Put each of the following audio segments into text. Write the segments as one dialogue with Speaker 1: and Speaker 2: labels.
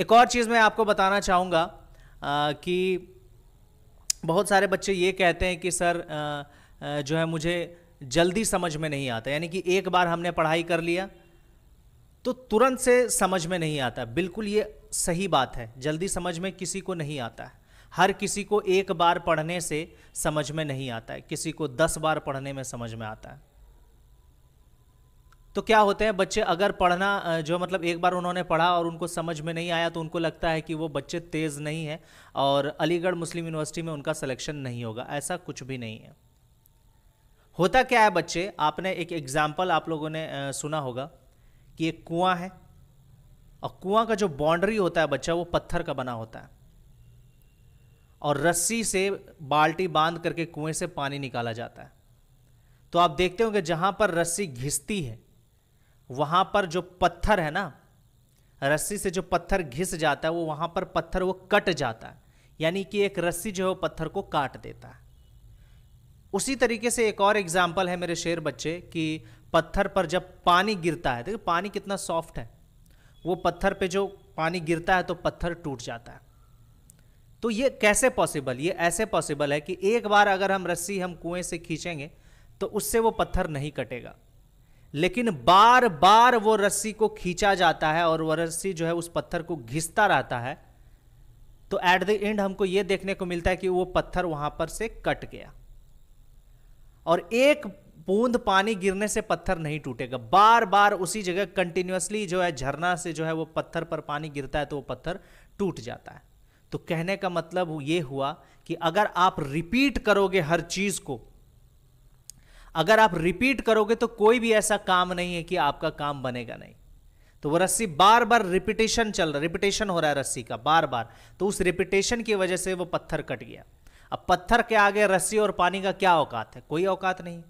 Speaker 1: एक और चीज़ मैं आपको बताना चाहूँगा कि बहुत सारे बच्चे ये कहते हैं कि सर आ, जो है मुझे जल्दी समझ में नहीं आता यानी कि एक बार हमने पढ़ाई कर लिया तो तुरंत से समझ में नहीं आता बिल्कुल ये सही बात है जल्दी समझ में किसी को नहीं आता है हर किसी को एक बार पढ़ने से समझ में नहीं आता है किसी को दस बार पढ़ने में समझ में आता है तो क्या होते हैं बच्चे अगर पढ़ना जो मतलब एक बार उन्होंने पढ़ा और उनको समझ में नहीं आया तो उनको लगता है कि वो बच्चे तेज़ नहीं है और अलीगढ़ मुस्लिम यूनिवर्सिटी में उनका सिलेक्शन नहीं होगा ऐसा कुछ भी नहीं है होता क्या है बच्चे आपने एक एग्ज़ाम्पल आप लोगों ने सुना होगा कि एक कुआँ है और कुआँ का जो बाउंड्री होता है बच्चा वो पत्थर का बना होता है और रस्सी से बाल्टी बांध करके कुएं से पानी निकाला जाता है तो आप देखते होंगे जहां पर रस्सी घिसती है वहाँ पर जो पत्थर है ना रस्सी से जो पत्थर घिस जाता है वो वहाँ पर पत्थर वो कट जाता है यानी कि एक रस्सी जो है पत्थर को काट देता है उसी तरीके से एक और एग्जाम्पल है मेरे शेर बच्चे कि पत्थर पर जब पानी गिरता है देखो पानी कितना सॉफ्ट है वो पत्थर पे जो पानी गिरता है तो पत्थर टूट जाता है तो ये कैसे पॉसिबल ये ऐसे पॉसिबल है कि एक बार अगर हम रस्सी हम कुएं से खींचेंगे तो उससे वो पत्थर नहीं कटेगा लेकिन बार बार वो रस्सी को खींचा जाता है और वह रस्सी जो है उस पत्थर को घिसता रहता है तो एट द एंड हमको ये देखने को मिलता है कि वो पत्थर वहां पर से कट गया और एक बूंद पानी गिरने से पत्थर नहीं टूटेगा बार बार उसी जगह कंटिन्यूसली जो है झरना से जो है वो पत्थर पर पानी गिरता है तो वो पत्थर टूट जाता है तो कहने का मतलब ये हुआ कि अगर आप रिपीट करोगे हर चीज़ को अगर आप रिपीट करोगे तो कोई भी ऐसा काम नहीं है कि आपका काम बनेगा नहीं तो वो रस्सी बार बार रिपीटेशन चल रहा रिपीटेशन हो रहा है रस्सी का बार बार तो उस रिपीटेशन की वजह से वो पत्थर कट गया अब पत्थर के आगे रस्सी और पानी का क्या औकात है कोई औकात नहीं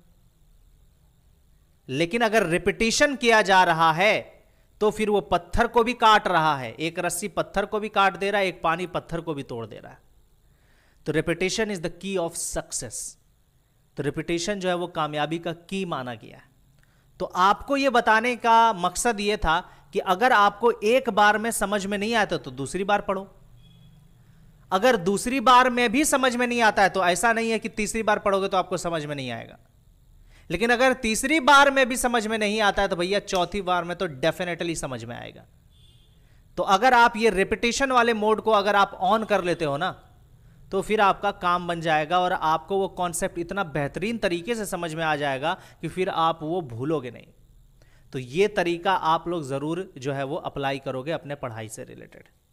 Speaker 1: लेकिन अगर रिपीटेशन किया जा रहा है तो फिर वो पत्थर को भी काट रहा है एक रस्सी पत्थर को भी काट दे रहा है एक पानी पत्थर को भी तोड़ दे रहा है तो repetition is the key of success तो रिपीटेशन जो है वो कामयाबी का की माना गया है तो आपको ये बताने का मकसद ये था कि अगर आपको एक बार में समझ में नहीं आता तो दूसरी बार पढ़ो अगर दूसरी बार में भी समझ में नहीं आता है तो ऐसा नहीं है कि तीसरी बार पढ़ोगे तो आपको समझ में नहीं आएगा लेकिन अगर तीसरी बार में भी समझ में नहीं आता है तो भैया चौथी बार में तो डेफिनेटली समझ में आएगा तो अगर आप ये रिपीटेशन वाले मोड को अगर आप ऑन कर लेते हो ना तो फिर आपका काम बन जाएगा और आपको वो कॉन्सेप्ट इतना बेहतरीन तरीके से समझ में आ जाएगा कि फिर आप वो भूलोगे नहीं तो ये तरीका आप लोग ज़रूर जो है वो अप्लाई करोगे अपने पढ़ाई से रिलेटेड